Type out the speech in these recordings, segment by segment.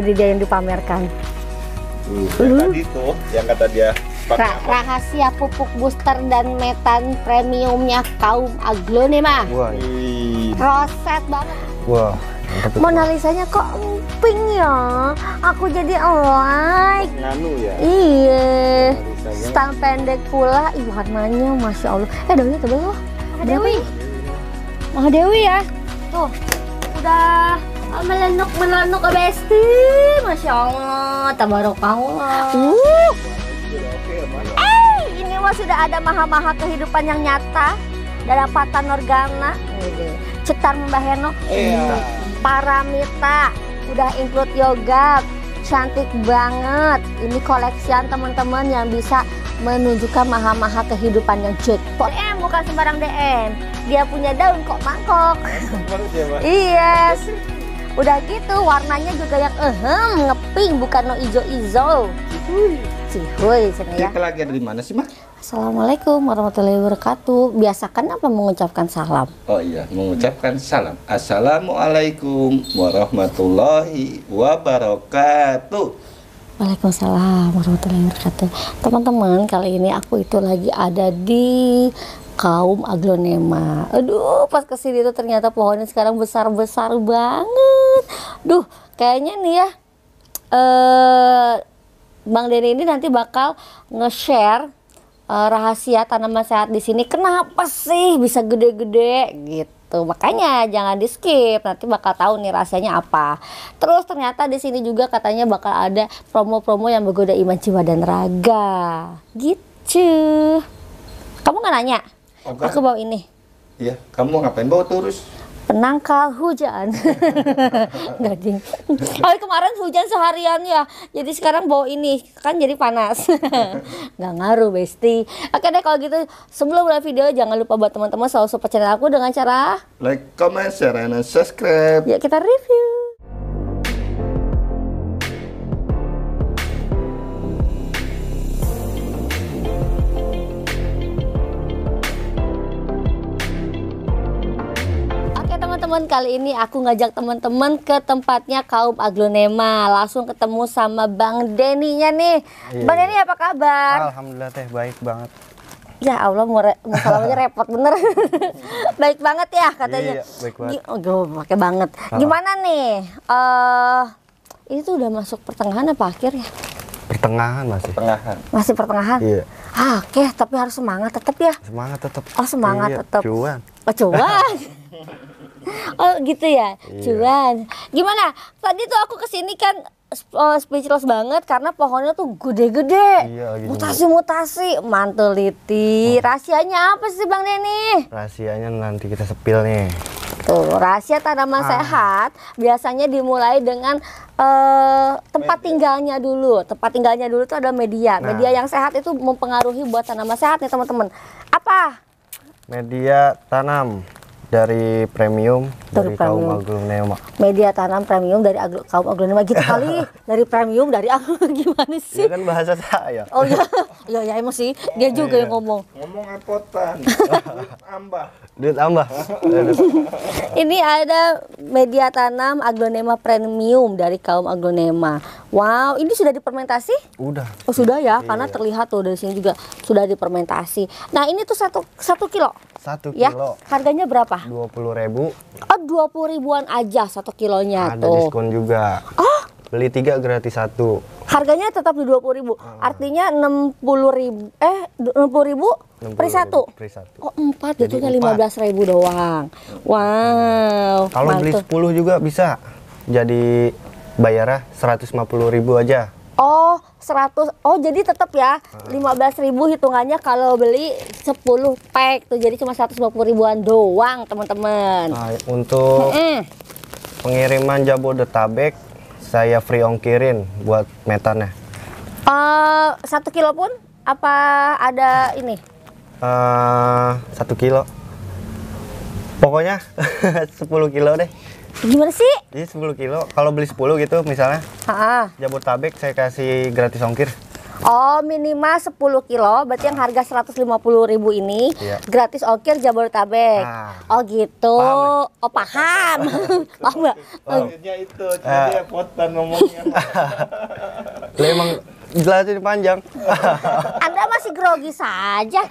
ini dia yang dipamerkan. Uh, yang uh. tadi tuh, yang kata dia Ra rahasia pupuk booster dan metan premiumnya kaum aglonema. Wah. Wow. Roset banget. Wah. Wow. Mona kok pink ya? Aku jadi like. Nganu ya? Iya. Stang pendek pula. Ih warnanya masya Allah. Eh daunnya tebal loh. Mahadewi. Mahadewi ya. Tuh udah Oh, ah, melenok melenok ke ah, besti, masya Allah, tabarakallah. Uh. Eh, ini mah sudah ada maha-maha kehidupan yang nyata dalam patan Norgana. Iya. cetar Mbah Henok. Iya. Paramita udah include yoga, cantik banget. Ini koleksian teman-teman yang bisa menunjukkan maha-maha kehidupan yang jackpot. DM bukan sembarang DM. Dia punya daun kok mangkok. iya. Udah gitu warnanya juga yang ehem ngeping bukan no ijo ijo. Cihuy cihuy, ya. Kita lagi ada mana sih mah? Assalamualaikum warahmatullahi wabarakatuh. Biasakan apa mengucapkan salam? Oh iya, mengucapkan salam. Assalamualaikum warahmatullahi wabarakatuh. Waalaikumsalam warahmatullahi wabarakatuh Teman-teman kali ini aku itu lagi ada di kaum aglonema. Aduh, pas kesini tuh ternyata pohonnya sekarang besar-besar banget. Duh, kayaknya nih ya eh Bang Deni ini nanti bakal nge-share uh, rahasia tanaman sehat di sini. Kenapa sih bisa gede-gede gitu? makanya jangan di skip nanti bakal tahu nih rasanya apa terus ternyata di sini juga katanya bakal ada promo-promo yang menggoda iman jiwa dan raga gitu kamu nggak nanya aku bawa ini iya kamu ngapain bawa terus? penangkal hujan gading oh kemarin hujan seharian ya jadi sekarang bawa ini kan jadi panas nggak ngaruh besti oke deh kalau gitu sebelum mulai video jangan lupa buat teman-teman selalu support channel aku dengan cara like comment share dan subscribe ya kita review teman-teman, kali ini aku ngajak teman-teman ke tempatnya kaum aglonema. Langsung ketemu sama Bang Deninya nih. Iya. Bang iya. Deni apa kabar? Alhamdulillah teh baik banget. Ya Allah, masalahnya repot bener. baik banget ya katanya. Iya, baik banget. Oh, pakai banget. Gimana nih? uh, ini tuh udah masuk pertengahan apa akhir ya? pertengahan masih pertengahan masih pertengahan iya ah, oke okay. tapi harus semangat tetap ya semangat tetap oh semangat iya. tetap cuan oh cuan oh gitu ya iya. gimana tadi tuh aku kesini kan uh, speechless banget karena pohonnya tuh gede-gede iya, mutasi-mutasi manteliti, Oh. Hmm. rahasianya apa sih bang Denny rahasianya nanti kita sepil nih Tuh, rahasia tanaman ah. sehat biasanya dimulai dengan uh, tempat media. tinggalnya dulu. Tempat tinggalnya dulu tuh ada media. Nah. Media yang sehat itu mempengaruhi buat tanaman sehat nih teman-teman. Apa? Media tanam dari premium dari, premium. kaum aglonema. Media tanam premium dari agro, kaum aglonema gitu kali dari premium dari agro gimana iya sih? Ya kan bahasa saya. Oh iya. Iya, ya, ya emosi sih, dia juga iya. yang ngomong. Ngomong apotan. duit ambah. Duit ambah. Ini ada media tanam aglonema premium dari kaum aglonema. Wow, ini sudah dipermentasi? Udah. Oh, sudah ya, iya. karena terlihat tuh dari sini juga sudah dipermentasi. Nah, ini tuh satu satu kilo. Satu ya, kilo. Ya, harganya berapa? Dua puluh ribu. Oh, dua puluh ribuan aja satu kilonya ada tuh. diskon juga. Oh, beli tiga gratis satu harganya tetap di dua puluh ribu hmm. artinya enam puluh ribu eh enam puluh ribu per satu oh empat jadi lima belas ribu doang wow kalau beli sepuluh juga bisa jadi bayarnya seratus lima puluh ribu aja Oh, seratus Oh, jadi tetap ya. Ah. lima belas ribu hitungannya kalau beli sepuluh pack tuh. Jadi cuma seratus lima puluh ribuan doang, teman-teman. Nah, untuk mm -mm. pengiriman Jabodetabek saya free ongkirin buat metannya? Uh, satu kilo pun? Apa ada ini? Uh, satu kilo. Pokoknya sepuluh kilo deh. Gimana sih? Jadi iya, 10 kilo. Kalau beli sepuluh gitu misalnya. Ha -ha. tabek saya kasih gratis ongkir. Oh minimal 10 kilo berarti yang harga 150 ribu ini iya. gratis ongkir Jabodetabek. Tabek. Nah. Oh gitu. Paham, ya? Oh paham. paham enggak? Maksudnya itu eh. jadi repot dan ngomongnya. emang jelasin panjang. Anda masih grogi saja.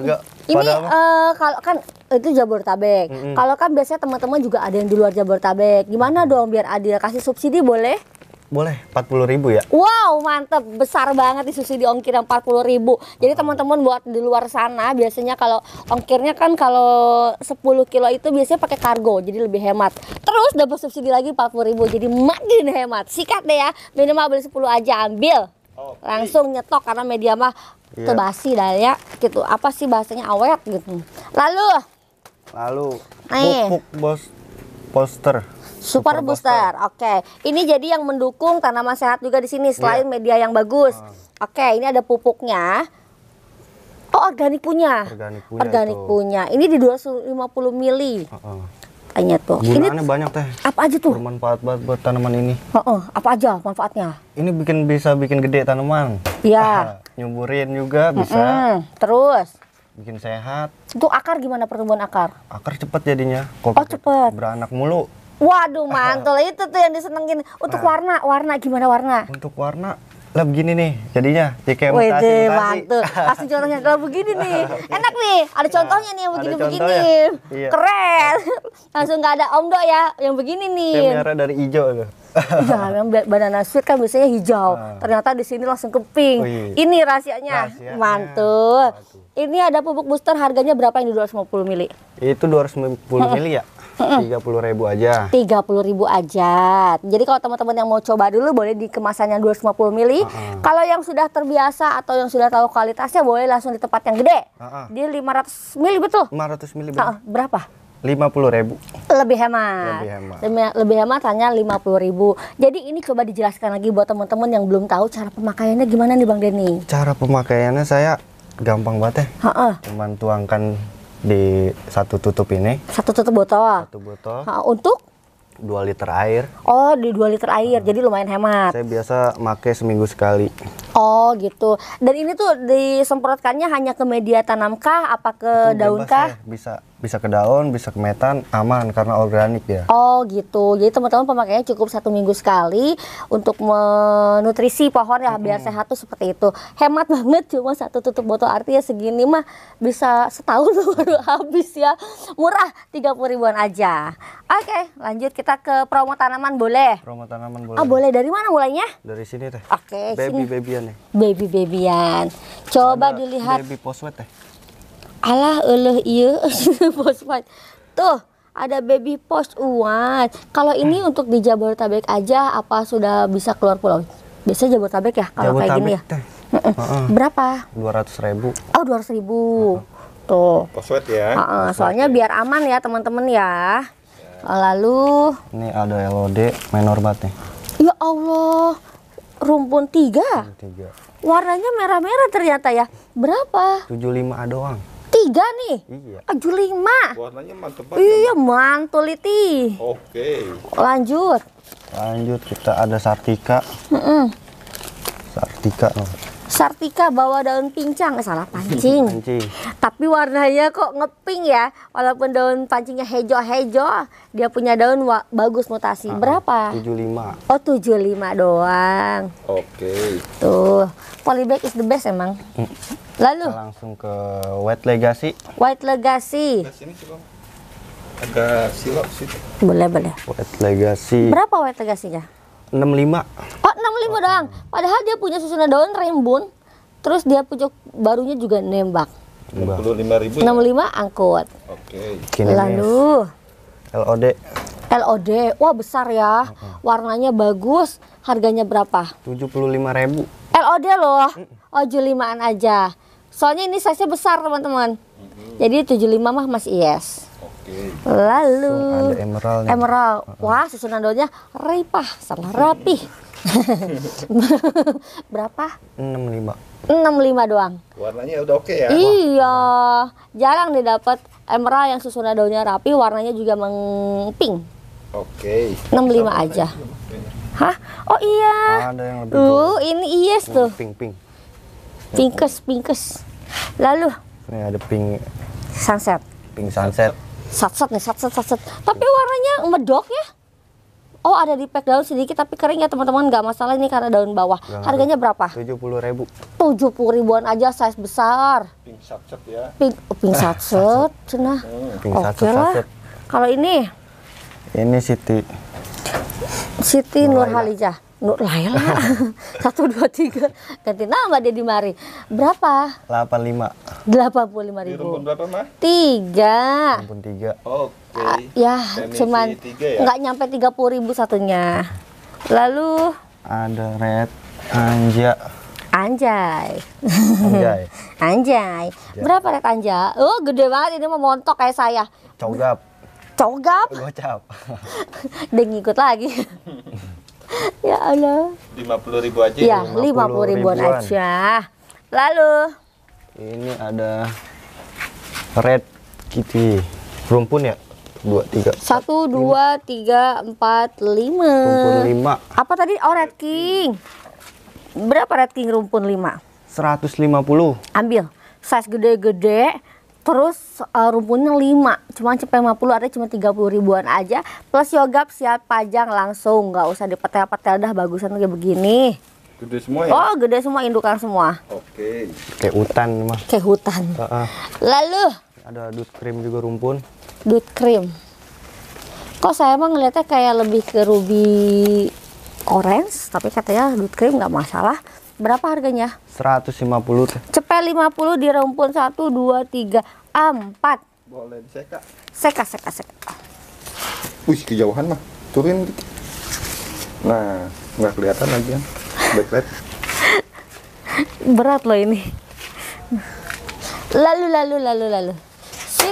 Agak. Ini uh, kalau kan itu Jabodetabek. Mm -hmm. Kalau kan biasanya teman-teman juga ada yang di luar Jabodetabek. Gimana dong biar adil kasih subsidi boleh? Boleh, 40 ribu ya? Wow, mantep. Besar banget di susi di ongkir yang 40 ribu. Jadi teman-teman buat di luar sana, biasanya kalau ongkirnya kan kalau 10 kilo itu biasanya pakai kargo, jadi lebih hemat. Terus dapat subsidi lagi 40 ribu, jadi makin hemat. Sikat deh ya, minimal beli 10 aja, ambil. Langsung nyetok karena media mah yeah. kebasi dah ya. Gitu, apa sih bahasanya awet gitu. Lalu? Lalu, Nih. pupuk bos poster. Super, Super Booster. Oke. Okay. Ini jadi yang mendukung tanaman sehat juga di sini selain yeah. media yang bagus. Uh. Oke, okay, ini ada pupuknya. Oh, organik punya. Organik punya. Organik di punya. Ini di 250 mili. Uh -uh. Tanya tuh. Gunanya ini banyak teh. Apa aja tuh? Bermanfaat buat, buat tanaman ini. Uh -uh. Apa aja manfaatnya? Ini bikin bisa bikin gede tanaman. Iya. Yeah. nyuburin juga bisa. Uh -uh. Terus bikin sehat. Itu akar gimana pertumbuhan akar? Akar cepat jadinya. Kok oh, cepat. Beranak mulu. Waduh mantul itu tuh yang disenengin. Untuk nah. warna, warna gimana warna? Untuk warna lah begini nih jadinya di kayak Wede, mutasi, mantul pasti contohnya kalau begini nih enak nih ada nah, contohnya nih yang begini begini iya. keren langsung nggak ada omdo ya yang begini nih yang merah dari hijau tuh Iya, banana sweet kan biasanya hijau. Nah. Ternyata di sini langsung ke pink. Oh, Ini rahasianya. rahasianya. Mantul. Ini ada pupuk booster harganya berapa yang di puluh mili? Itu dua ratus lima puluh mili ya? Tiga puluh ribu aja. Tiga puluh ribu aja. Jadi kalau teman-teman yang mau coba dulu boleh di kemasannya dua 250 mili. Uh -uh. Kalau yang sudah terbiasa atau yang sudah tahu kualitasnya boleh langsung di tempat yang gede. Uh -uh. Di 500 mili betul? Lima ratus mili betul. Uh Berapa? lima puluh ribu lebih hemat lebih hemat lebih, hemat hanya lima puluh ribu jadi ini coba dijelaskan lagi buat teman-teman yang belum tahu cara pemakaiannya gimana nih bang Denny cara pemakaiannya saya gampang banget ya Ha-ha. cuman tuangkan di satu tutup ini. Satu tutup botol. Satu botol. Ha, untuk dua liter air. Oh, di dua liter air. Hmm. Jadi lumayan hemat. Saya biasa make seminggu sekali. Oh, gitu. Dan ini tuh disemprotkannya hanya ke media tanamkah apa ke daunkah? Ya, bisa bisa ke daun, bisa ke metan, aman karena organik ya. Oh gitu. Jadi teman-teman pemakaiannya cukup satu minggu sekali untuk menutrisi pohon ya -hmm. biar sehat tuh seperti itu. Hemat banget cuma satu tutup botol artinya segini mah bisa setahun baru habis ya. Murah tiga puluh ribuan aja. Oke, lanjut kita ke promo tanaman boleh. Promo tanaman ah, boleh. Ah boleh dari mana mulainya? Dari sini teh. Oke. Baby babyan nih. Baby babyan. Coba Ada dilihat. Baby poswet teh. Allah eleh iya fosfat tuh ada baby post uang. kalau ini hmm. untuk di Jabodetabek aja apa sudah bisa keluar pulau biasa Jabodetabek ya kalau kayak gini ya teh. Uh-uh. berapa dua ratus ribu oh dua ratus ribu uh-huh. tuh poswet ya uh-uh. soalnya ya. biar aman ya teman-teman ya, ya. lalu ini ada LOD menor bat nih ya Allah rumpun tiga, tiga. warnanya merah-merah ternyata ya berapa 75 doang Tiga nih? Iya. Aju lima. Warnanya mantep Iya, mantul itu. Oke. Lanjut. Lanjut, kita ada Sartika. Mm -mm. Sartika. Sartika bawa daun pincang. Eh, salah, pancing. pancing tapi warnanya kok ngeping ya walaupun daun pancingnya hejo-hejo dia punya daun bagus mutasi uh, berapa 75 oh 75 doang oke okay. tuh polybag is the best emang hmm. lalu Kita langsung ke white legacy white legacy sini agak silap sih boleh boleh white legacy berapa white legasinya 65 oh 65 oh. doang padahal dia punya susunan daun rimbun terus dia pucuk barunya juga nembak ribu 65.000. Ya? 65 angkut. Oke. Okay. Lalu LOD. LOD. Wah, besar ya. Warnanya bagus. Harganya berapa? ribu. LOD loh. Oh, jelimaan aja. Soalnya ini size besar, teman-teman. Jadi 75 mah Mas yes. Oke. Lalu emerald. Uh Emerald. Wah, susunan daunnya ripah sangat rapih. Berapa? 65. 65 doang. Warnanya udah oke okay ya. Iya. Wah. Jarang didapat emerald yang susunan daunnya rapi, warnanya juga mengpink. Oke. Okay. 65 Sama aja. Hah? Oh iya. Ah, ada yang lebih tuh, ini yes ini tuh. Pink pink. Pinkes, pinkes. Lalu ini ada pink sunset. Pink sunset. Sunset nih, sunset, sunset. Tapi warnanya medok ya oh ada di pack daun sedikit tapi kering ya teman-teman nggak masalah ini karena daun bawah Gak harganya berapa tujuh puluh ribu tujuh puluh ribuan aja size besar pink satset ya pink oh, eh, cenah. Hmm, pink satset pink oke lah kalau ini ini Siti Siti Nur Halijah Nur Laila satu dua tiga ganti nama dia di mari berapa delapan lima delapan puluh lima ribu berapa mah tiga tiga oke Okay. Ah, ya cuman ya? nggak ya? nyampe 30 ribu satunya lalu ada red anja Anjay. Anjay. Anjay. Berapa red anja? Oh, gede banget ini mau montok kayak saya. Cogap. Cogap. Gocap. Deng ngikut lagi. ya Allah. 50 ribu aja. Ya, lima 50 ribuan, ribuan aja. Lalu ini ada red kitty. Rumpun ya? dua tiga satu dua tiga empat lima rumpun lima apa tadi oh red king berapa red king rumpun lima seratus lima puluh ambil size gede-gede terus uh, rumpunnya lima cuma cepet lima puluh artinya cuma tiga puluh ribuan aja plus yogap siap pajang langsung nggak usah dipetel-petel dah bagusan kayak begini gede semua ya? oh gede semua indukan semua oke okay. kayak hutan mah kayak hutan uh -uh. lalu ada dut krim juga rumpun. Dut krim. Kok saya emang ngeliatnya kayak lebih ke ruby orange, tapi katanya dut krim nggak masalah. Berapa harganya? 150. Cepet 50 di rumpun 1 2 3 4. Boleh seka. Seka seka seka. Wih, kejauhan mah. Turun dikit. Nah, nggak kelihatan lagi kan. Backlight. Berat loh ini. Lalu lalu lalu lalu.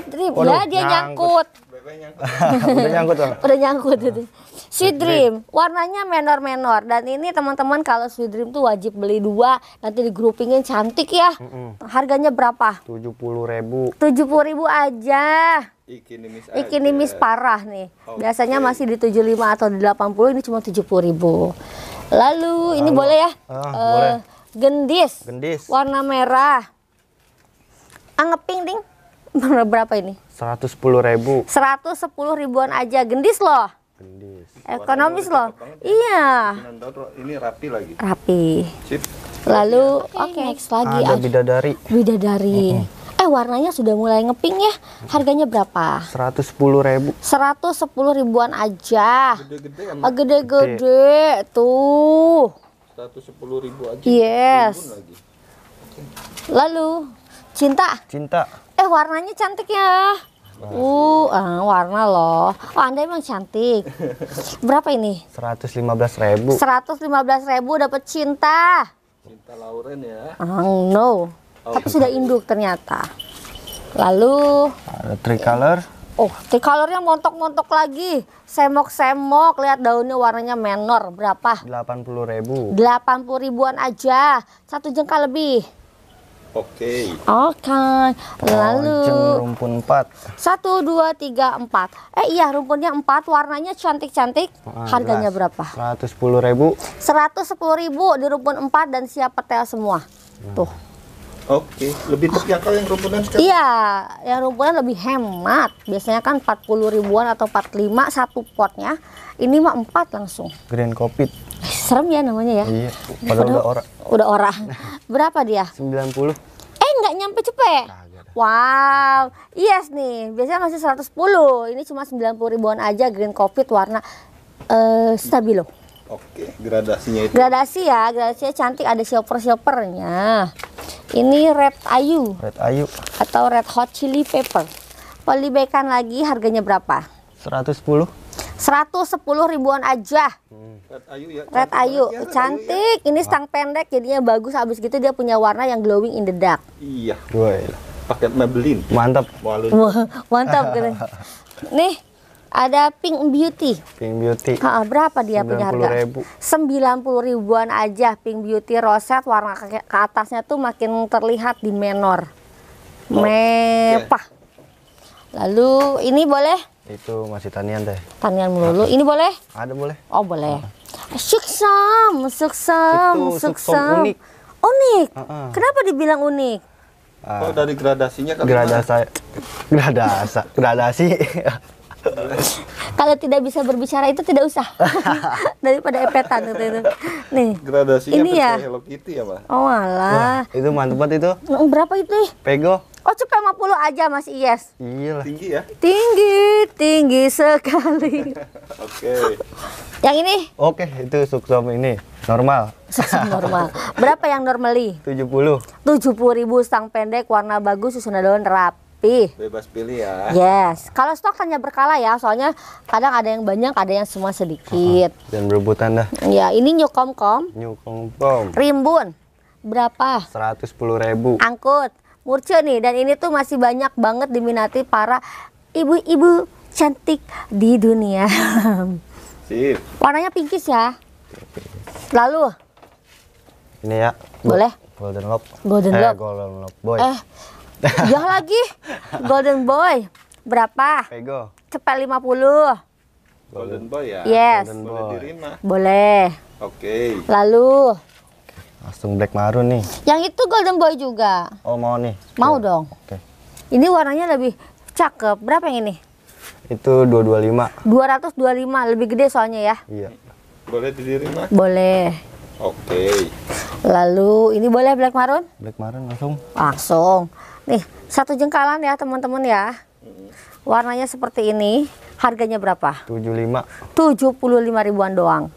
Dream. Waduh, lah dia nyangkut. nyangkut. Udah nyangkut bang. Udah nyangkut itu. Sweet Dream warnanya menor-menor dan ini teman-teman kalau Sweet Dream tuh wajib beli dua nanti di groupingin cantik ya. Harganya berapa? Tujuh puluh ribu. Tujuh puluh ribu aja. Ikinimis, Ikinimis aja. parah nih. Okay. Biasanya masih di 75 atau di 80, ini cuma 70 ribu. Lalu ini boleh ya? Ah, uh, boleh. Gendis. Gendis. Warna merah. Angeping ding berapa ini? seratus sepuluh ribu. seratus sepuluh ribuan aja, gendis loh. Gendis. Ekonomis loh. Ya. Iya. Ini rapi lagi. Rapi. Sip. Lalu iya. oke okay, next lagi ada bidadari. Bidadari. Mm -hmm. Eh warnanya sudah mulai ngeping ya. Harganya berapa? seratus sepuluh ribu. seratus sepuluh ribuan aja. Gede-gede Gede-gede tuh. 110 ribu aja. Yes. Lalu Cinta. Cinta. Eh warnanya cantik ya. Uh, uh, warna loh. Oh, Anda emang cantik. Berapa ini? Seratus lima belas ribu. Seratus lima belas ribu dapat cinta. Cinta Lauren ya. Uh, no. Oh, Tapi sudah induk ternyata. Lalu ada color. Oh, three tricolornya montok-montok lagi. Semok-semok, lihat daunnya warnanya menor. Berapa? Delapan puluh ribu. Delapan puluh ribuan aja. Satu jengkal lebih. Oke. Okay. Oke. Okay. Oh, lalu. rumpun empat. Satu dua tiga empat. Eh iya rumpunnya empat warnanya cantik cantik. Harganya jelas. berapa? Seratus sepuluh ribu. Seratus sepuluh ribu di rumpun empat dan siap petel semua. Tuh. Oke. Okay. Lebih terjangkau oh. yang rumpunan sekarang. Iya, yang rumpunan lebih hemat. Biasanya kan empat puluh ribuan atau empat lima satu potnya. Ini mah empat langsung. Green copit serem ya namanya ya iya padahal, padahal udah ora udah ora berapa dia 90 eh nggak nyampe cepet Wow, yes nih. Biasanya masih 110. Ini cuma 90 ribuan aja green coffee warna uh, stabilo. Oke, gradasinya itu. Gradasi ya, gradasinya cantik ada shopper-shoppernya. Ini red ayu. Red ayu. Atau red hot chili pepper. Kalau lagi harganya berapa? 110. 110 ribuan aja. Red Ayu ya. Red Ayu ya, ya. cantik. Ini stang pendek jadinya bagus abis gitu dia punya warna yang glowing in the dark. Iya. Woi. Pakai Maybelline. Mantap. Mantap gitu. Nih, ada Pink Beauty. Pink Beauty. Ha, berapa dia punya harga? Ribu. 90 ribuan aja Pink Beauty roset warna ke, ke atasnya tuh makin terlihat di menor. Oh. Mepah. Okay. Lalu ini boleh itu masih tanian teh. Tanian melulu. Ini boleh? Ada boleh. Oh boleh. Suksam, suksam, suksam. unik. Unik. Uh -uh. Kenapa dibilang unik? Uh, oh dari gradasinya kan gradasa gradasa gradasi kalau tidak bisa berbicara itu tidak usah daripada epetan itu, itu. nih gradasinya ini ya Hello ya pak oh alah Wah, itu mantep banget itu berapa itu pego Oh cepet 50 aja Mas Iyes. Iya Tinggi ya? Tinggi, tinggi sekali. Oke. okay. Yang ini? Oke, okay, itu suksom ini. Normal. Suksom normal. Berapa yang normally? 70. 70 ribu stang pendek, warna bagus, susunan daun rapi. Bebas pilih ya. Yes. Kalau stok hanya berkala ya, soalnya kadang ada yang banyak, ada yang semua sedikit. Uh -huh. Dan berebutan dah. Ya, ini kom. nyukomkom. kom. Rimbun. Berapa? 110 ribu. Angkut. Murce nih dan ini tuh masih banyak banget diminati para ibu-ibu cantik di dunia. Sip. Warnanya pinkis ya. Lalu ini ya. Boleh. Golden lock. Golden eh, Lock. Golden lock. Boy. Eh. ya lagi. Golden Boy. Berapa? Pego. Cepet 50. Golden Boy ya. Yes. Golden Boy. Boleh Boleh. Oke. Okay. Lalu Langsung black marun nih. Yang itu golden boy juga. Oh, mau nih. Mau ya. dong. Oke. Okay. Ini warnanya lebih cakep. Berapa yang ini? Itu 225. 225, lebih gede soalnya ya. Iya. Boleh didiri, Mas? Boleh. Oke. Okay. Lalu ini boleh black marun? Black marun langsung. Langsung. Nih, satu jengkalan ya, teman-teman ya. Warnanya seperti ini. Harganya berapa? 75. 75 ribuan doang.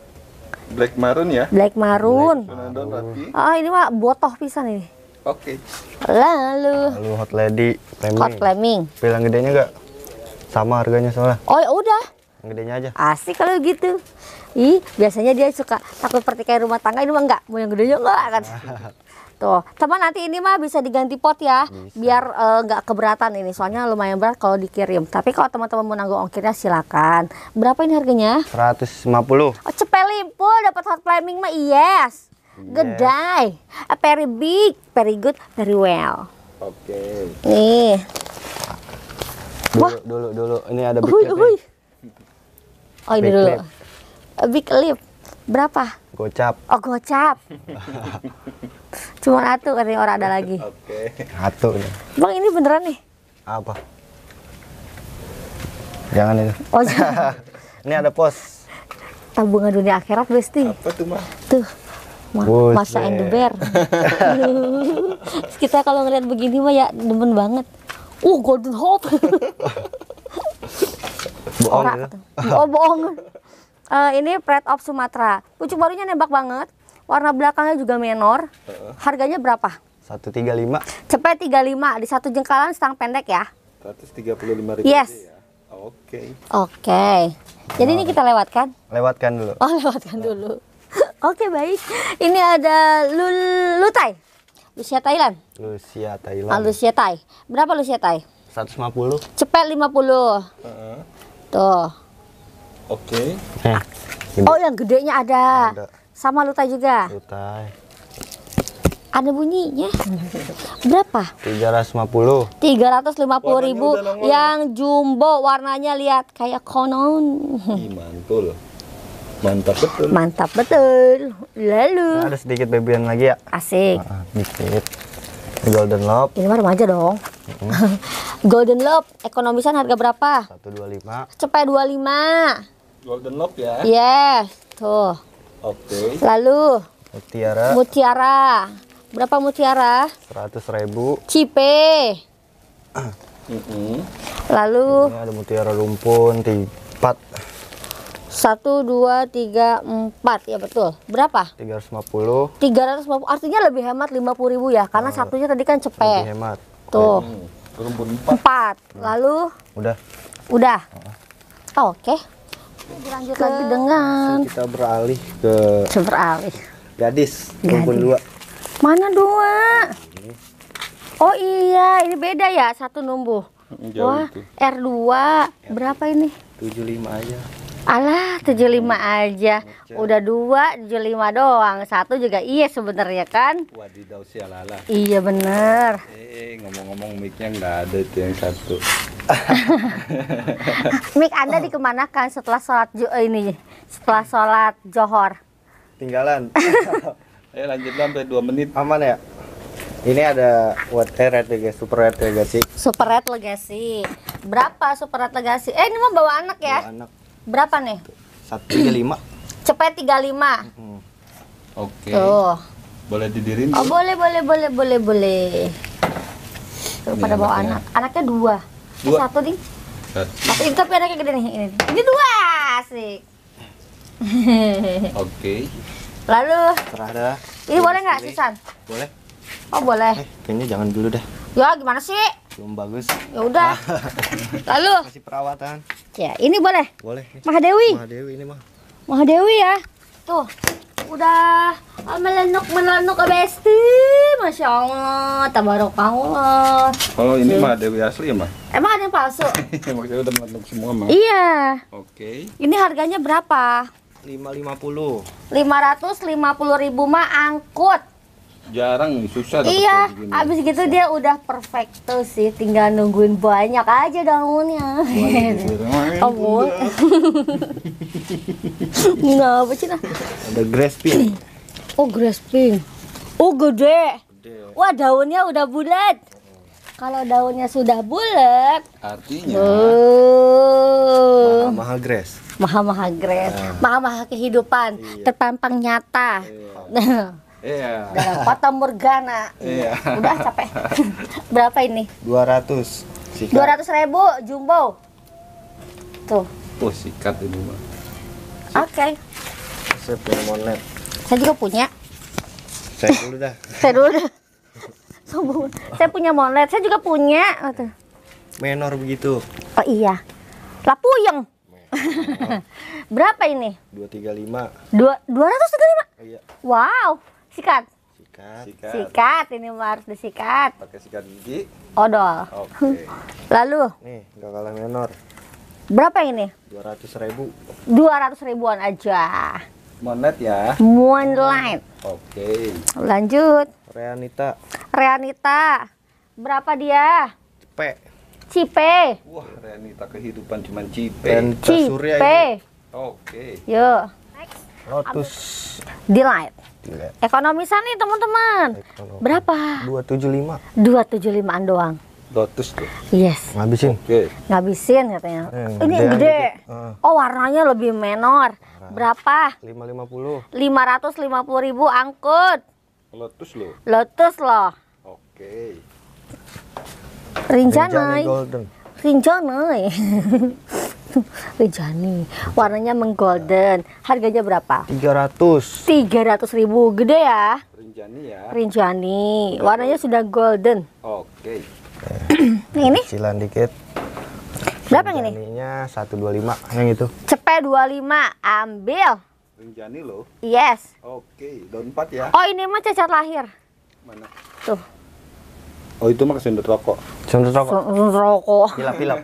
Black Maroon ya? Black Maroon. Black Maroon. Oh, ini mah botoh pisan ini. Oke. Okay. Lalu. Lalu Hot Lady Flaming. Hot Flaming. Pilang gedenya enggak? Sama harganya soalnya. Oh, ya udah. gedenya aja. Asik kalau gitu. Ih, biasanya dia suka takut pertikaian rumah tangga ini mah enggak. Mau yang gedenya enggak kan. Tuh, gitu. teman nanti ini mah bisa diganti pot ya, bisa. biar eh, nggak uh, keberatan ini. Soalnya lumayan berat kalau dikirim. Tapi kalau teman-teman mau nanggung ongkirnya silakan. Berapa ini harganya? 150. Oh, cepelimpul dapat hot flaming mah yes. yes. Gedai, A eh, very big, very good, very well. Oke. Okay. Nih. Dulu, Wah. dulu, dulu. Ini ada big uhuy, lip. Oh, ini big dulu. Lip. Big lip. Berapa? Gocap. Oh, gocap. Cuma atu katanya orang ada lagi. Oke. Okay. Atu. Ya. Bang ini beneran nih? Apa? Jangan ini. Oh jangan. ini ada pos. Tabungan dunia akhirat besti. Apa tuh mah? Tuh. Ma masa and the bear. Kita kalau ngeliat begini mah ya demen banget. Uh golden hope. bohong. Orang, gitu. Oh bohong. Uh, ini Pret of Sumatera. Pucuk barunya nembak banget warna belakangnya juga menor. Harganya berapa? 135. Cepet 35 di satu jengkalan stang pendek ya. 135 ribu Yes. Ya. Oke. Okay. Oke. Okay. Jadi ini kita lewatkan? Lewatkan dulu. Oh, lewatkan nah. dulu. Oke, okay, baik. Ini ada Lutai. Lucia Thailand. Lucia Thailand. Ah, Lucia Thai. Berapa Lucia Thai? 150. Cepet 50. Uh -uh. Tuh. Oke. Okay. oh, yang gedenya ada. ada. Sama lutai juga? Lutai. Ada bunyinya. Berapa? 350. 350 warnanya ribu yang jumbo warnanya lihat kayak konon. Ih, mantul. Mantap betul. Mantap betul. Lalu. Nah, ada sedikit bebian lagi ya. Asik. Nah, sedikit. Ah, Golden Lob. Ini baru aja dong. -hmm. Golden Lob, ekonomisan harga berapa? 125. Cepet 25. Golden Lob ya. Yes, tuh. Oke. Okay. Lalu mutiara. Mutiara. Berapa mutiara? 100.000. Cipe. Mm Lalu ini ada mutiara rumpun empat. Satu, dua, tiga, empat ya betul. Berapa? 350. 350 artinya lebih hemat puluh ribu ya karena oh, satunya tadi kan cepet. Lebih hemat. Tuh. Hmm. Rumpun empat. 4. Lalu? Udah. Udah. Oh, Oke. Okay. Dilanjut ke... lagi dengan kita beralih ke beralih gadis kumpul dua. Mana dua? Oh iya, ini beda ya, satu numbuh. Jauh Wah, itu. R2 berapa ini? 75 aja. Alah, 75 aja. Udah dua, 75 doang. Satu juga iya sebenarnya kan? Wadidaw sialala. Iya bener. Eh, eh, ngomong-ngomong micnya nggak ada itu yang satu. Mic Anda oh. dikemanakan setelah sholat eh, ini? Setelah sholat johor. Tinggalan. Ayo eh, lanjut sampai 2 menit. Aman ya? Ini ada what red legacy, super red legacy. Super red legacy. Berapa super red legacy? Eh ini mau bawa anak ya? Bawa anak berapa nih? satu tiga lima Cepet tiga lima Oke. Boleh didirin? Oh, boleh, boleh, boleh, boleh, boleh. terus pada bawa anak. Anaknya dua. dua. satu nih. Satu. ini tapi anaknya gede nih. Ini, ini dua, sih Oke. Lalu. Terada. Ini boleh nggak, sisan Boleh. Oh, boleh. Eh, kayaknya jangan dulu deh. Ya, gimana sih? belum bagus ya udah lalu kasih perawatan ya ini boleh boleh Mahadewi Mahadewi ini mah Mahadewi ya tuh udah ah, melenuk melenuk besti masya allah allah kalau ini mah dewi asli ya mah emang ada yang palsu maksudnya udah melenuk semua mah iya oke okay. ini harganya berapa lima lima puluh lima ratus lima puluh ribu mah angkut jarang susah dapet iya abis gitu dia udah perfecto sih tinggal nungguin banyak aja daunnya kamu nggak apa sih ada grass pink oh grass pink oh gede, wah daunnya udah bulat kalau daunnya sudah bulat artinya oh. Eh, mahal mahal grass mahal mahal grass iya. mahal mahal kehidupan iya. terpampang nyata iya. Iya. Yeah. Dalam kota Morgana. Iya. Yeah. Udah capek. Berapa ini? 200. Sikat. 200 ribu jumbo. Tuh. Oh sikat ini mbak. Oke. Okay. Saya punya monet. Saya juga punya. Saya dulu dah. saya dulu dah. Sombong. saya punya monet. Saya juga punya. Oh, Tuh. Menor begitu. Oh iya. Lapuyeng. Berapa ini? 235. Dua, 235? Oh, iya. Wow sikat sikat sikat, sikat ini harus disikat pakai sikat gigi odol oke okay. lalu nih nggak kalah menor berapa ini dua ratus ribu dua ratus ribuan aja monet ya moonlight oke okay. lanjut Reanita Reanita berapa dia Cipe Cipe wah Reanita kehidupan cuman Cipe Cipe oke okay. yuk Lotus Delight Gila. Ekonomisan nih teman-teman. Ekonomi. Berapa? 275. 275-an doang. Lotus tuh. Yes. Ngabisin. Oke. Okay. Ngabisin katanya. Eh, Ini gede. gede. Uh. Oh, warnanya lebih menor. Nah. Berapa? 550. 550 ribu angkut. Lotus loh. Lotus loh. Oke. Okay. Rinjana. Rinjana. Rinjana. Rejani warnanya menggolden harganya berapa 300 300 ribu gede ya Rinjani ya Rinjani warnanya sudah golden oke okay. ini silan dikit berapa yang ini Rinjaninya 125 yang itu cepet 25 ambil Rinjani loh yes oke okay. daun 4 ya oh ini mah cacat lahir mana tuh Oh itu mah kesundut rokok. Kesundut rokok. Kesundut rokok. Pilap pilap.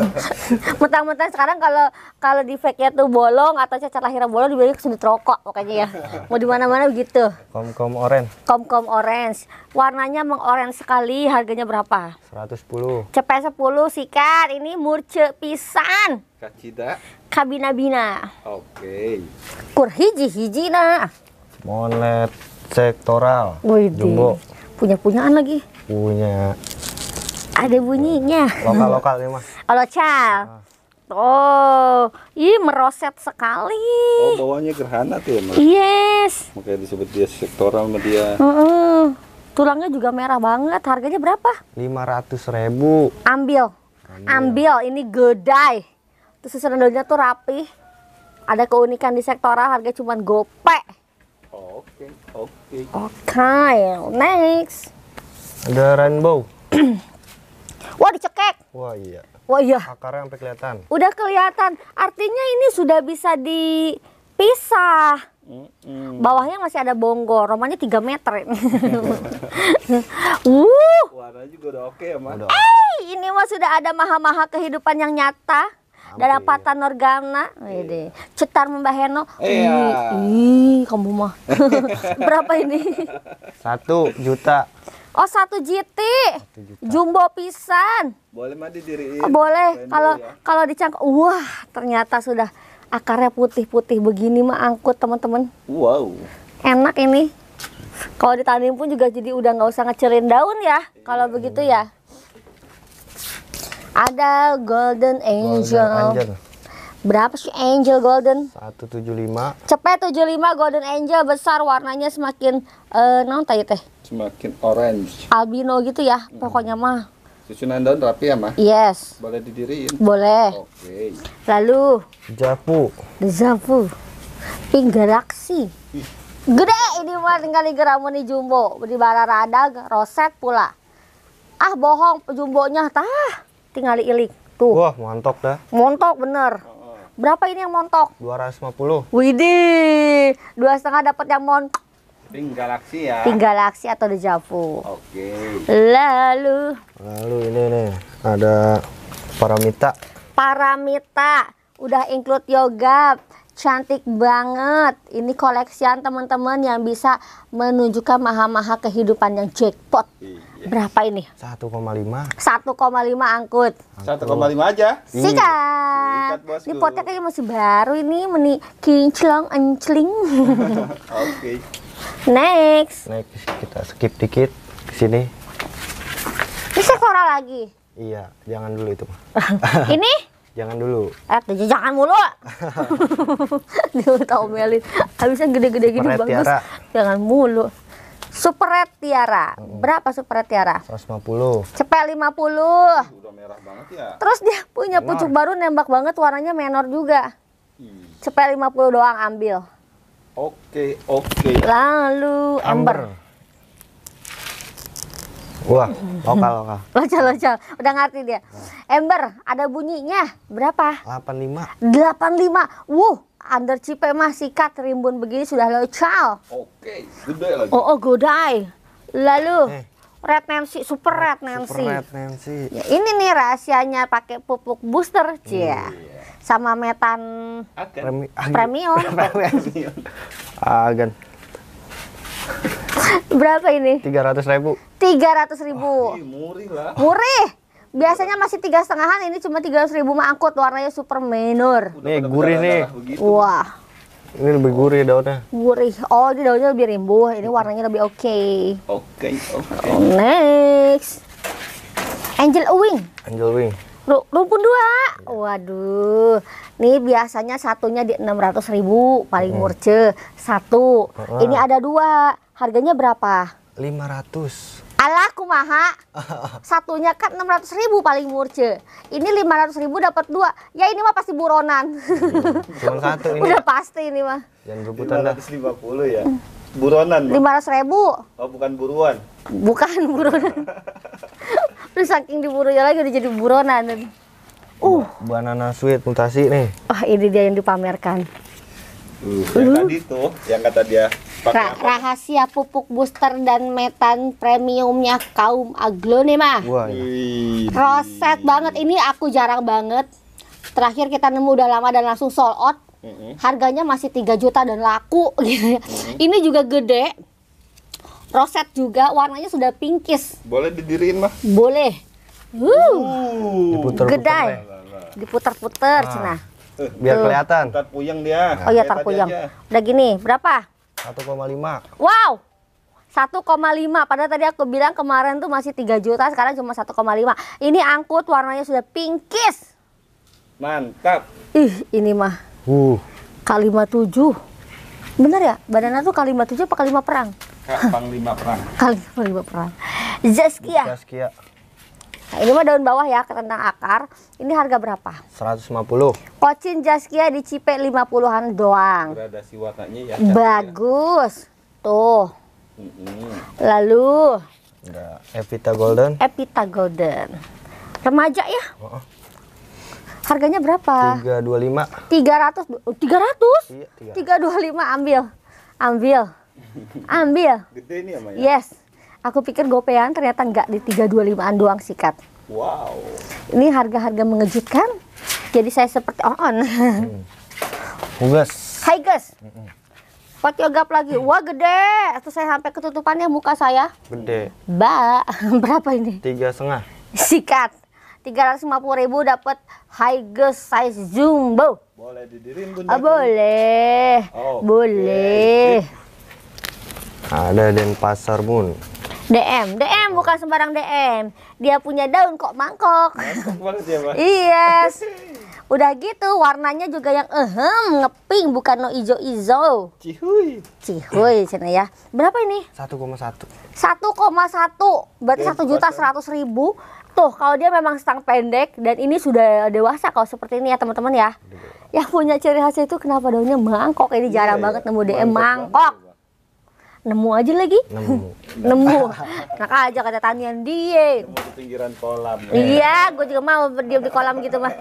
Mentang-mentang sekarang kalau kalau di fake nya tuh bolong atau cacat lahiran bolong dibilang kesundut rokok pokoknya ya. Mau di mana-mana begitu. Kom kom orange. Kom kom orange. Warnanya mengorange sekali. Harganya berapa? Seratus sepuluh. Cepet 10 sikat. Ini murce pisan. Kacida. Kabina bina. Oke. Okay. Kur hiji hiji Monet sektoral. Wih, jumbo. Punya-punyaan lagi? Punya. Ada bunyinya. Lokal-lokal nih, Mas. Oh, ah. Oh, iya meroset sekali. Oh, bawahnya gerhana tuh ya, Mas? Yes. Makanya disebut dia sektoral sama dia. Uh Tulangnya juga merah banget. Harganya berapa? lima ratus ribu. Ambil. Ambil. Ambil. Ini gedai. Terus susunan daunnya tuh rapi. Ada keunikan di sektoral, harga cuma gopek. Oke, oke. Oke, next. Ada rainbow. Wah, dicekek. Wah, iya. Wah, iya. Akarnya sampai kelihatan. Udah kelihatan. Artinya ini sudah bisa dipisah. Mm Bawahnya masih ada bonggo, Romanya 3 meter. Wuh. Warna juga udah oke okay, ya, Mas. Eh, ini mah sudah ada maha-maha kehidupan yang nyata darapatan organa wede iya. cetar Mbah Heno iya. ih kamu mah berapa ini satu juta Oh satu JT, jumbo pisan. Boleh mah didiriin. Oh, boleh kalau ya. kalau dicangkuk. wah ternyata sudah akarnya putih-putih begini mah angkut teman-teman. Wow. Enak ini. Kalau ditanim pun juga jadi udah nggak usah ngecerin daun ya. Kalau begitu ya. Ada Golden Angel. Golden Angel. Berapa sih Angel Golden? 175. Cepet 75 Golden Angel besar warnanya semakin uh, eh, non tadi teh. Semakin orange. Albino gitu ya, hmm. pokoknya mah. Susunan daun rapi ya, Mah? Yes. Boleh didiriin? Boleh. Oke. Okay. Lalu Zapu. Zapu. Pink Galaxy. Gede ini mah tinggal di Geramoni Jumbo, di Bararadag, Roset pula. Ah bohong jumbonya tah tinggal ilik. Tuh. Wah, montok dah. Montok bener. Berapa ini yang montok? 250. Widih, dua setengah dapat yang mon Pink ya. tinggal aksi atau dejavu Oke. Lalu. Lalu ini nih ada Paramita. Paramita udah include yoga, cantik banget. Ini koleksian teman-teman yang bisa menunjukkan maha-maha kehidupan yang jackpot. Iya. Berapa ini? 1,5. 1,5 angkut. 1,5 aja. Iya. Sikat. ini potnya kayaknya masih baru ini, meni kinclong encling. Oke. Next. Next kita skip dikit ke sini. Ini sekora lagi. Iya, jangan dulu itu. ini Jangan dulu. Eh, jangan mulu. udah tau melin. Habisnya gede-gede gini bagus. Tiara. Jangan mulu. Superet Tiara. Mm -mm. Berapa Superet Tiara? 150. Cepet 50. Udah merah banget ya. Terus dia punya menor. pucuk baru nembak banget warnanya menor juga. Cepet 50 doang ambil. Oke, okay, oke. Okay. Lalu Amber. Amber. Wah, lokal hmm. lokal. Lokal lokal. Udah ngerti dia. Ember, ada bunyinya. Berapa? 85. 85. Wuh, under cipe mah sikat rimbun begini sudah cal. Oke, gede lagi. Oh, oh godai. Lalu eh. Red Nancy, super Red Nancy. Super Red Nancy. Ya, ini nih rahasianya pakai pupuk booster, cia. Iya. Yeah. Sama metan Agen. premium. Premium. Agen. Berapa ini? Tiga ratus ribu. Tiga ratus ribu. Wah, murih lah. Murih. Biasanya masih tiga setengahan, ini cuma tiga ratus ribu mangkut warnanya super menor. Nih gurih nih. Wah. Ini lebih gurih daunnya. Gurih. Oh, ini daunnya lebih rimbuh. Ini warnanya lebih oke. Okay. Oke, oke. next. Angel wing. Angel wing. Rumpun dua. Waduh. ini biasanya satunya di 600 ribu paling hmm. murce. Satu. Ini ada dua. Harganya berapa? 500. Alah kumaha. Satunya kan 600 ribu paling murce. Ini 500 ribu dapat dua. Ya ini mah pasti buronan. Hmm, cuma satu ini. Udah pasti ini mah. Yang rebutan lima 550 ya. Buronan. Lima ratus ribu. Oh bukan buruan. Bukan buronan. Terus saking ya lagi udah jadi buronan. Uh. Banana sweet mutasi nih. oh, ini dia yang dipamerkan. Uh, yang uh. tadi tuh, yang kata dia Ra rahasia pupuk booster dan metan premiumnya kaum aglonema Wah, iya. Roset banget ini aku jarang banget. Terakhir kita nemu udah lama dan langsung sold out. Harganya masih 3 juta dan laku gitu ya. Ini juga gede. Roset juga warnanya sudah pinkis. Boleh didiriin mah? Boleh. Uh. diputer Gedai. Diputer-puter, ah. Cina. Biar kelihatan. puyeng dia. Oh iya, tar puyeng. Udah gini, berapa? 1,5. Wow. 1,5 padahal tadi aku bilang kemarin tuh masih 3 juta sekarang cuma 1,5 ini angkut warnanya sudah pinkis mantap ih ini mah uh kali 57 bener ya badannya tuh kali 57 apa kali 5 perang kali 5 perang kali 5 perang Zaskia Zaskia Nah, ini mah daun bawah ya, tentang akar. Ini harga berapa? 150. Kocin Jaskia di Cipe 50-an doang. Gradasi warnanya ya. Bagus. Ya. Tuh. Mm -hmm. Lalu Enggak. Epita Golden. Epita Golden. Remaja ya? Oh. Harganya berapa? 325. 300 300? Iya, 325 ambil. Ambil. Ambil. Gede ini ya, Maya? Yes. Aku pikir gopean ternyata nggak di 325-an doang sikat. Wow. Ini harga-harga mengejutkan. Jadi saya seperti on. -on. Hmm. Hugas. Hai guys. Pot yogap lagi. Wah gede. Terus saya sampai ketutupannya muka saya. Gede. Ba, berapa ini? Tiga setengah. Sikat. Tiga ratus lima puluh ribu dapat high size jumbo. Boleh didirin bunda. Oh, boleh. Oh, boleh. Okay. Ada Denpasar Bun. DM, DM bukan sembarang DM. Dia punya daun kok mangkok. Mangkok banget ya, Mas. yes. Udah gitu warnanya juga yang ehem, ngeping bukan no ijo-ijo. Cihuy. Cihuy sana ya. Berapa ini? 1,1. 1,1. Berarti iya, satu juta seratus ribu. Tuh, kalau dia memang stang pendek dan ini sudah dewasa kalau seperti ini ya teman-teman ya. Yang punya ciri khas itu kenapa daunnya mangkok? Ini jarang iya, iya. banget nemu DM mangkok. mangkok nemu aja lagi nemu nemu enak aja kata tanian dia pinggiran kolam iya gue juga mau berdiam di kolam gitu mah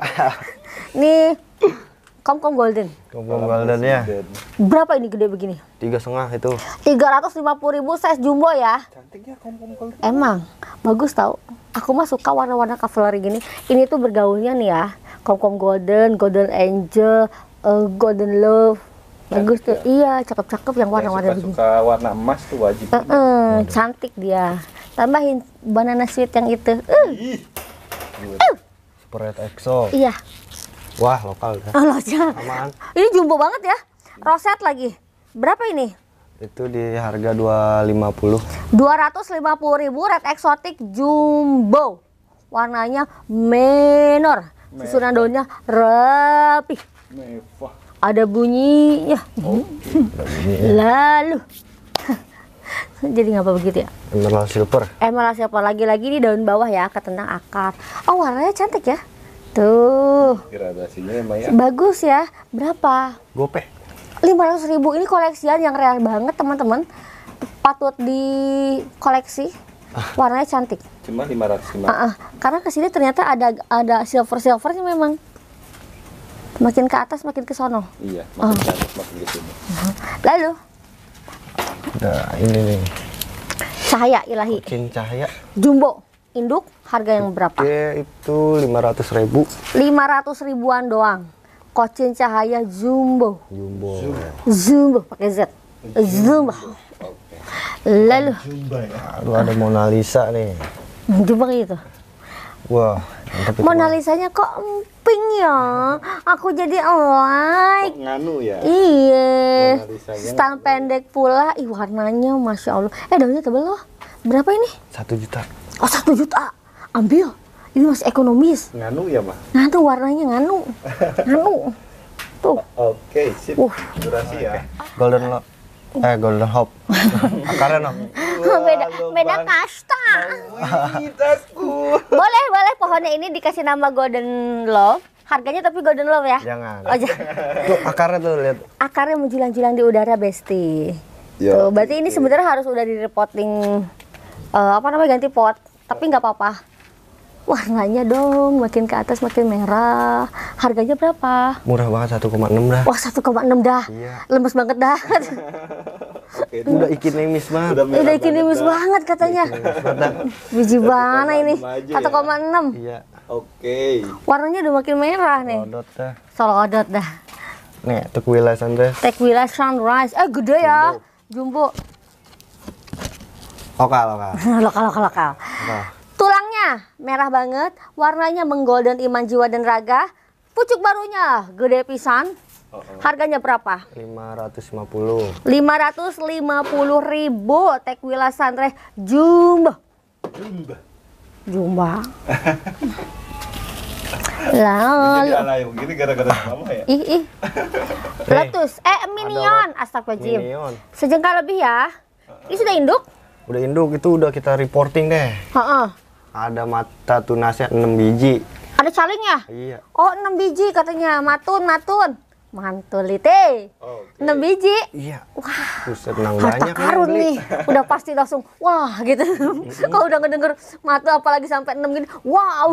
nih Komkom Golden. Komkom Golden ya. Berapa ini gede begini? Tiga setengah itu. Tiga ratus lima puluh ribu size jumbo ya. Cantik ya Komkom Golden. Emang bagus tau. Aku mah suka warna-warna kavaleri gini. Ini tuh bergaulnya nih ya. Komkom Golden, Golden Angel, eh, Golden Love, bagus tuh ya. iya cakep-cakep yang warna-warna suka, suka warna emas tuh wajib uh -uh, cantik dia tambahin banana sweet yang itu uh. Ih. Uh. Super Red EXO iya wah lokal ya. oh, Aman. ini jumbo banget ya roset lagi berapa ini itu di harga 250 puluh ribu red eksotik jumbo warnanya menor susunan daunnya rapi mewah ada bunyi ya. Oh, iya, Lalu jadi ngapa begitu ya? Emerald silver. Emerald eh, silver lagi-lagi di daun bawah ya, ke tentang akar. Oh warnanya cantik ya. Tuh. Gradasinya ya, Bagus ya. Berapa? Gope. ratus ribu ini koleksian yang real banget teman-teman. Patut di koleksi. Ah. Warnanya cantik. Cuma 500 ratus Uh -uh. Karena kesini ternyata ada ada silver silvernya memang. Makin ke atas makin ke sono. Iya, makin oh. ke atas makin ke sini. Uh-huh. Lalu Nah, ini nih. Cahaya Ilahi. Kucing cahaya. Jumbo induk harga yang berapa? Oke, itu 500 ribu 500 ribuan doang. Kucing cahaya jumbo. Jumbo. Jumbo pakai Z. Jumbo. Lalu. Jumbo Lalu ada Mona Lisa nih. Jumbo gitu. Wah, Mona Lisanya kok emping ya aku jadi like kok nganu ya iya stang pendek pula ih warnanya masya allah eh daunnya tebel loh berapa ini satu juta oh satu juta ambil ini masih ekonomis nganu ya mah nganu warnanya nganu nganu tuh oke okay, sip uh. durasi ya golden lock Eh, Golden Hope. Keren no. Beda, beda kasta. Nah, boleh, boleh pohonnya ini dikasih nama Golden Love. Harganya tapi Golden Love ya? Jangan. Oh, jangan. tuh, akarnya tuh lihat. Akarnya menjulang-julang di udara, Besti. Yo, iya, tuh, berarti ini sebenarnya harus udah di uh, apa namanya ganti pot, tapi nggak apa-apa warnanya dong makin ke atas makin merah harganya berapa murah banget 1,6 dah wah 1,6 dah iya. lemes banget dah Oke, udah ikinemis banget udah, udah ikinemis banget, banget katanya biji mana ini 1,6 ya? iya oke warnanya udah makin merah nih odot dah solodot dah nih tequila sunrise tequila sunrise eh gede ya jumbo, jumbo. lokal lokal lokal lokal lokal Tulangnya merah banget, warnanya menggolden iman jiwa dan raga. Pucuk barunya gede pisan. Uh-uh. Harganya berapa? 550. 550 ribu tekwila santre jumbo. Jumbo. Jumbo. Lalu. Ini gara-gara sama ya? Ih, ih. Eh, Letus. Eh, minion. Astagfirullahaladzim. Minion. Sejengkal lebih ya. Ini sudah induk? Udah induk, itu udah kita reporting deh. Heeh. Ada mata tunasnya 6 biji. Ada calingnya? Iya. Oh, 6 biji katanya. Matun, matun. Mantul itu Okay. 6 biji. Iya. Wah. Buset, harta banyak karun nih. Udah pasti langsung wah gitu. mm Kalau udah ngedenger matu apalagi sampai 6 gini, wow.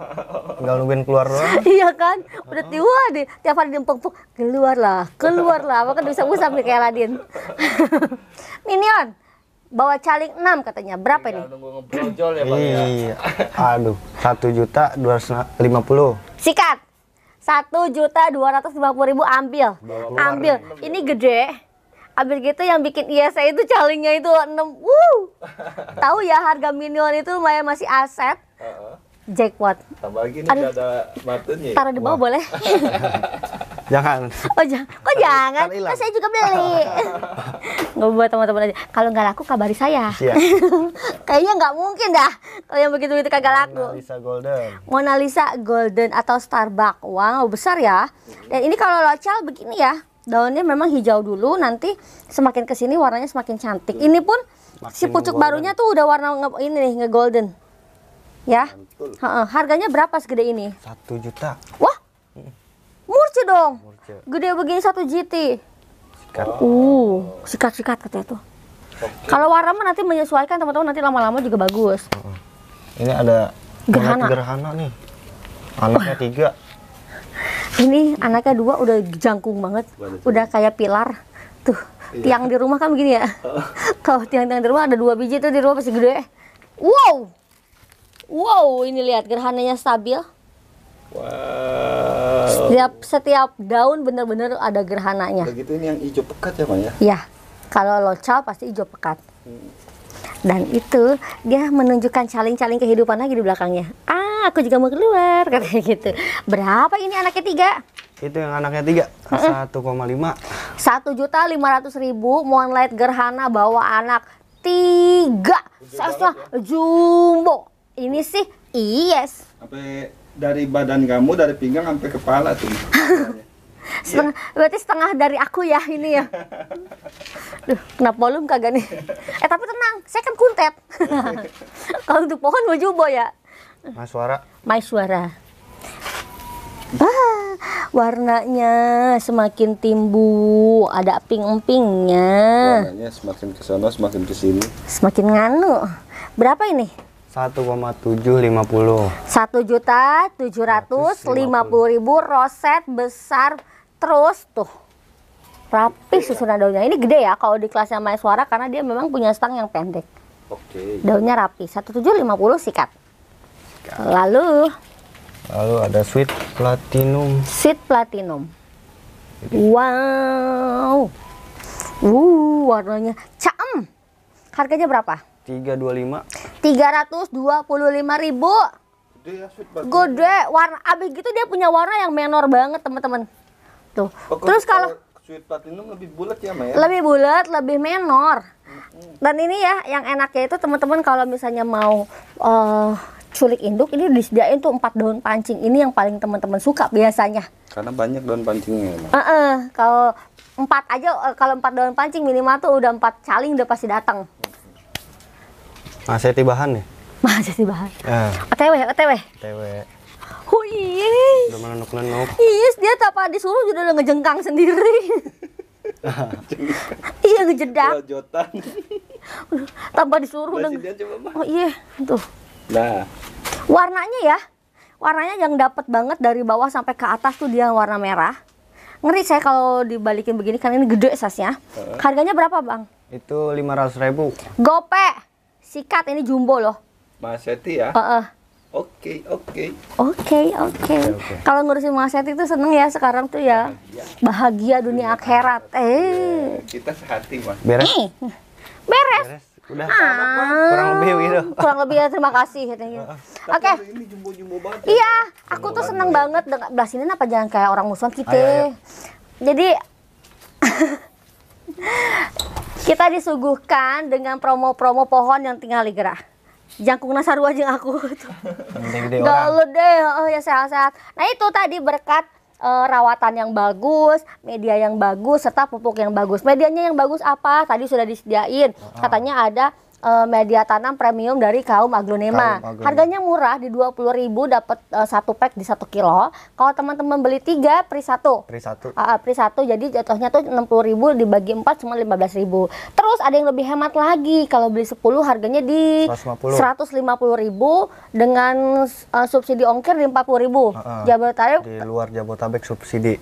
Nggak nungguin keluar doang. iya kan? Udah tiwa deh. Tiap hari keluar peng keluarlah, keluarlah. Maka bisa usap nih kayak Ladin. Minion, bawa caleg 6 katanya. Berapa nih iya, ini? Nunggu ya, Bang. Ya. Iya. Aduh, 1 juta 250. Sikat. 1 juta 250 ribu ambil. ambil. Ini gitu. gede. Ambil gitu yang bikin iya saya itu calingnya itu enam Wuh. Tahu ya harga minion itu lumayan masih aset. Jackpot. Tambah lagi nih Aduh. ada batunya. Ya? Taruh di bawah Wah. boleh? jangan. Oh jangan. Kok jangan? Kan saya juga beli. Enggak buat teman-teman aja. Kalau nggak laku kabari saya. Iya. Kayaknya nggak mungkin dah. Kalau yang begitu itu kagak laku. Mona Lisa Golden. Mona Lisa Golden atau Starbucks. Wow besar ya. Dan ini kalau local begini ya. Daunnya memang hijau dulu. Nanti semakin kesini warnanya semakin cantik. Iya. Ini pun Makin si pucuk barunya tuh udah warna ini nih nge golden. Ya. Ha iya, -ha. Harganya berapa segede ini? Satu juta. Wah. Hmm. murce dong. Murce. Gede begini satu GT. Sikat. Uh, sikat-sikat katanya tuh. Okay. Kalau warna mah nanti menyesuaikan teman-teman nanti lama-lama juga bagus. Hmm. Ini ada gerhana. Gerhana nih. Anaknya oh. tiga. Ini anaknya dua udah jangkung banget, udah kayak pilar. Tuh iya. tiang di rumah kan begini ya. Kalau tiang-tiang di rumah ada dua biji tuh di rumah pasti gede. Wow. Wow, ini lihat gerhananya stabil. Wow. Setiap setiap daun benar-benar ada gerhananya. Begitu ini yang hijau pekat ya, Pak ya? Iya. Kalau locau pasti hijau pekat. Hmm. Dan itu dia menunjukkan caling-caling kehidupan lagi di belakangnya. Ah, aku juga mau keluar katanya gitu. Berapa ini anaknya tiga? Itu yang anaknya tiga, satu koma lima. Satu juta lima ratus ribu moonlight gerhana bawa anak tiga, sasa ya. jumbo. Ini sih yes. Sampai dari badan kamu dari pinggang sampai kepala tuh. setengah, yeah. berarti setengah dari aku ya ini ya. Duh, kenapa belum kagak nih? Eh tapi tenang, saya kan kuntet. Kalau untuk pohon mau jubo ya. Mas suara. Mas suara. Ah, warnanya semakin timbul, ada pink empingnya. Warnanya semakin ke sana, semakin ke sini. Semakin nganu. Berapa ini? 1,750. 1 juta 750 ribu roset besar terus tuh. Rapi iya. susunan daunnya. Ini gede ya kalau di kelasnya main suara karena dia memang punya stang yang pendek. Oke. Daunnya rapi. 1750 sikat. sikat. Lalu Lalu ada sweet platinum. Sweet platinum. Wow. Uh, warnanya caem. Harganya berapa? 325. 325 ribu. Ya, Gede warna abis gitu dia punya warna yang menor banget, teman-teman. Tuh. Pokok Terus kalau sweet platinum lebih bulat ya, Maya? Lebih bulat, lebih menor. Dan ini ya yang enaknya itu teman-teman kalau misalnya mau uh, culik induk ini disediain tuh empat daun pancing ini yang paling teman-teman suka biasanya karena banyak daun pancingnya ya, uh -uh, kalau empat aja uh, kalau empat daun pancing minimal tuh udah empat caling udah pasti datang masih tibahan ya? Masih tibahan. Eh. OTW, OTW. OTW. Oh iya. Udah menenuk-nenuk. Iya, dia tak disuruh udah ngejengkang sendiri. iya ngejedak. Jotan. Tanpa disuruh udah. Oh iya, tuh. Nah. Warnanya ya. Warnanya yang dapat banget dari bawah sampai ke atas tuh dia warna merah. Ngeri saya kalau dibalikin begini karena ini gede sasnya. Harganya berapa, Bang? Itu lima ratus ribu, Gope sikat ini jumbo loh. Mas Seti ya? Uh -uh. Oke, okay, oke. Okay. Oke, okay, oke. Okay. Kalau ngurusin Mas Seti itu seneng ya sekarang tuh ya. Bahagia, Bahagia dunia, dunia akhirat. akhirat. Eh. Iya, kita sehati, Mas. Beres. Eh. Beres. Beres. Udah. Ya. Ah. Kurang lebih gitu. Kurang lebih ya, terima kasih gitu. Oke. Okay. Ini jumbo-jumbo banget. Ya. Iya, aku tuh seneng banget, banget dengan belas ini apa jangan kayak orang musuhan kita. Ayo, ayo. Jadi Kita disuguhkan dengan promo-promo pohon yang tinggal digerah. Jangkung nasar aja aku. Galau deh, oh ya sehat-sehat. Nah itu tadi berkat e, rawatan yang bagus, media yang bagus, serta pupuk yang bagus. Medianya yang bagus apa? Tadi sudah disediain. Oh. Katanya ada uh, media tanam premium dari kaum aglonema. Kaum aglonema. Harganya murah di 20.000 dapat uh, satu pack di satu kilo. Kalau teman-teman beli tiga pri satu. Pri satu. Uh, pri satu jadi jatuhnya tuh 60.000 dibagi 4 cuma 15.000. Terus ada yang lebih hemat lagi kalau beli 10 harganya di 150.000 dengan uh, subsidi ongkir di 40.000. Uh -uh. Jabodetabek di luar Jabodetabek subsidi.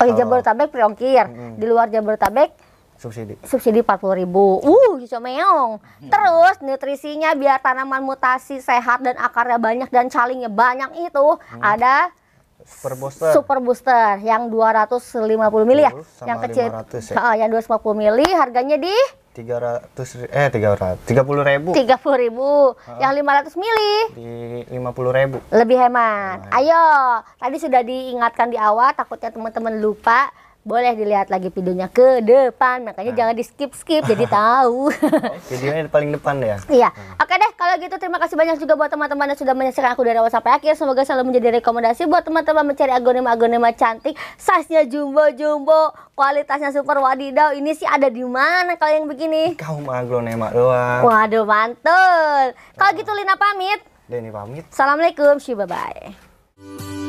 Oh, iya, Jabodetabek ongkir. Mm -hmm. Di luar Jabodetabek subsidi subsidi empat puluh ribu uh hijau gitu, meong hmm. terus nutrisinya biar tanaman mutasi sehat dan akarnya banyak dan calingnya banyak itu hmm. ada Super booster. Super booster yang puluh mili ya. Yang kecil. 500 ya. Uh, yang puluh mili harganya di tiga ratus eh tiga ratus tiga puluh ribu. tiga puluh ribu. Uh, yang ratus mili lima puluh ribu. Lebih hemat. Nah, Ayo, tadi sudah diingatkan di awal takutnya teman-teman lupa boleh dilihat lagi videonya ke depan makanya nah. jangan di skip skip jadi tahu videonya paling depan ya iya hmm. oke deh kalau gitu terima kasih banyak juga buat teman-teman yang sudah menyaksikan aku dari awal sampai akhir semoga selalu menjadi rekomendasi buat teman-teman mencari agonema agonema cantik size-nya jumbo jumbo kualitasnya super wadidaw ini sih ada di mana kalau yang begini kaum agonema doang waduh mantul kalau nah. gitu Lina pamit Denny pamit assalamualaikum see bye bye